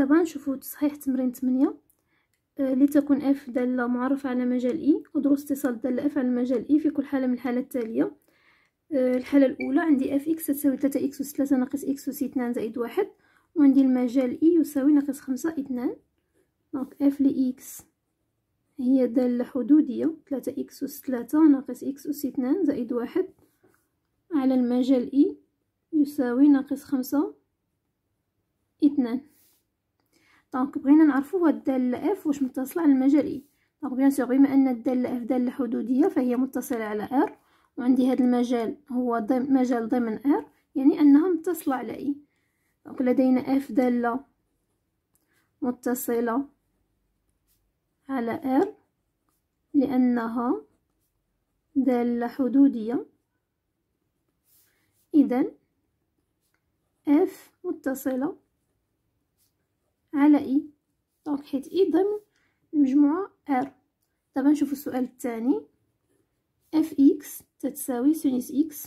دابا نشوفو تصحيح تمرين 8 آه، لتكون اف دالة معرفة على مجال اي ودروس اتصال دالة اف على مجال اي في كل حالة من الحالات التالية آه، الحالة الأولى عندي اف اكس تساوي 3 اكس أس 3 ناقص اكس أس 2 زائد واحد وعندي المجال اي يساوي ناقص خمسة إتنان دونك اف لي اكس هي دالة حدودية 3 اكس أس 3 ناقص اكس أس 2 زائد واحد على المجال اي يساوي ناقص خمسة إتنان دونك بغينا نعرفو هاد الداله اف واش متصله على المجال اي دونك بيان سور بما ان الداله اف داله حدوديه فهي متصله على ار وعندي هذا المجال هو ضم مجال ضمن ار يعني انها متصله على اي e. دونك لدينا اف داله متصله على ار لانها داله حدوديه اذا اف متصله على اي دونك حيت اي ضمن المجموعه ار دابا نشوفو السؤال الثاني اف اكس تتساوي سينس اكس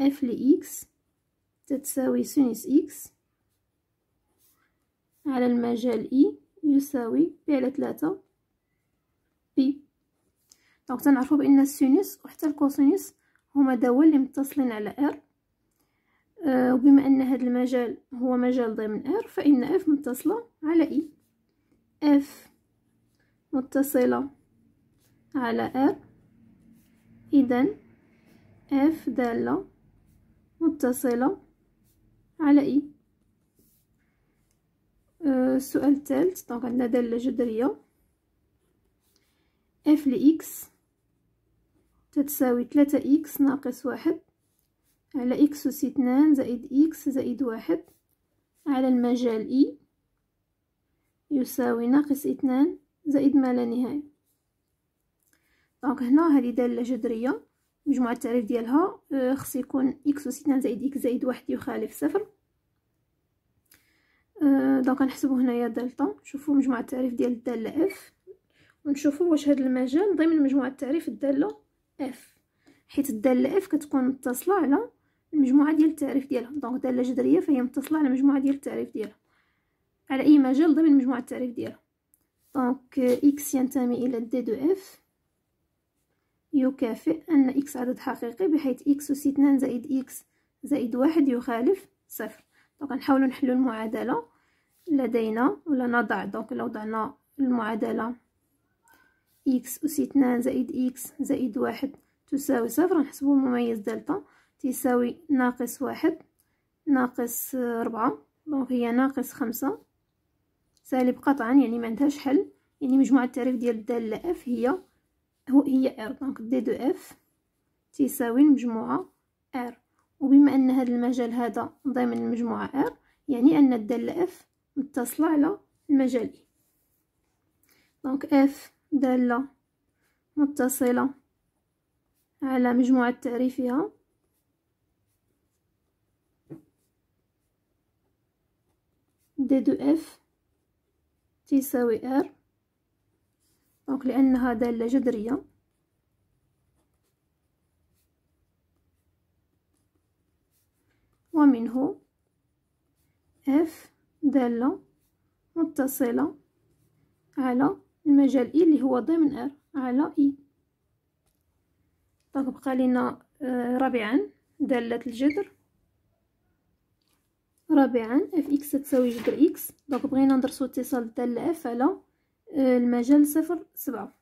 اف اكس تتساوي سينس اكس على المجال اي يساوي بي على 3 بي دونك تنعرفو بان السينس وحتى الكوسينس هما دوال اللي متصلين على ار آه، وبما أن هذا المجال هو مجال ضمن ار فإن اف متصلة على اي e. اف متصلة على ار إذا اف دالة متصلة على إي e. السؤال آه، الثالث دونك عندنا دالة جذرية اف لإكس تتساوي تلاتة إكس ناقص واحد على إكس أس اتنان زائد إكس زائد واحد على المجال إي يساوي ناقص اتنان زائد ما لا نهاية دونك هنا هذه دالة جذرية مجموعة التعريف ديالها آه، خص يكون إكس أس اتنان زائد إكس زائد واحد يخالف صفر آه، دونك نحسبو هنايا دلتا نشوفو مجموعة التعريف ديال الدالة اف ونشوفو واش هاد المجال ضمن مجموعة التعريف الدالة اف حيت الدالة اف كتكون متصلة على المجموعه ديال التعريف ديالها دونك داله جذريه فهي متصله على مجموعه ديال التعريف ديالها على اي مجال ضمن مجموعه التعريف ديالها دونك اكس ينتمي الى دي دو اف يكافئ ان اكس عدد حقيقي بحيث اكس اس 2 زائد اكس زائد واحد يخالف صفر دونك نحاولوا نحلوا المعادله لدينا ولا نضع دونك لو ضعنا المعادله اكس اس 2 زائد اكس زائد واحد تساوي صفر نحسبوا مميز دلتا تساوي ناقص واحد ناقص ربعة دونك هي ناقص خمسة سالب قطعا يعني ما عندهاش حل يعني مجموعة التعريف ديال الدالة اف هي هو هي ار دونك دي دو اف تساوي المجموعة ار وبما ان هذا المجال هذا ضمن المجموعة ار يعني ان الدالة اف متصلة على المجال اي e. دونك اف دالة متصلة على مجموعة تعريفها دي دو اف تساوي ار دونك لانها داله جذريه ومنه اف داله متصله على المجال اي e اللي هو ضمن ار على اي e. دونك بقى لنا آه، رابعا داله الجذر رابعا اف اكس تساوي جذر اكس دونك بغينا ندرسو اتصال دال اف على آه، المجال صفر سبعة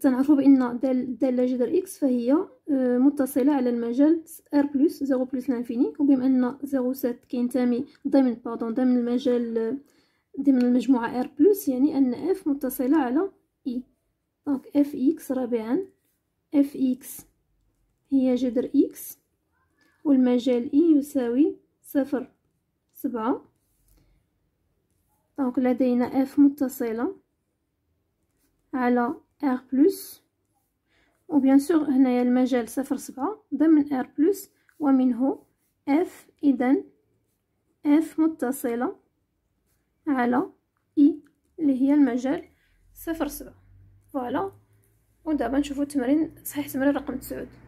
تنعرفو بان دالة جذر اكس فهي آه، متصلة على المجال ار بلس زيرو بلس لانفيني وبما ان زيرو سات كينتمي ضمن باردون ضمن المجال ضمن المجموعة ار بلس يعني ان اف متصلة على اي e. دونك اف اكس رابعا اف اكس هي جذر اكس والمجال اي e يساوي صفر سبعة دونك لدينا اف متصلة على ار بلس وبيان سور هنايا المجال صفر سبعة ضمن ار بلس ومنه اف اذا اف متصلة على اي اللي هي المجال صفر سبعة فوالا ودابا نشوفو التمرين صحيح تمرين رقم تسعود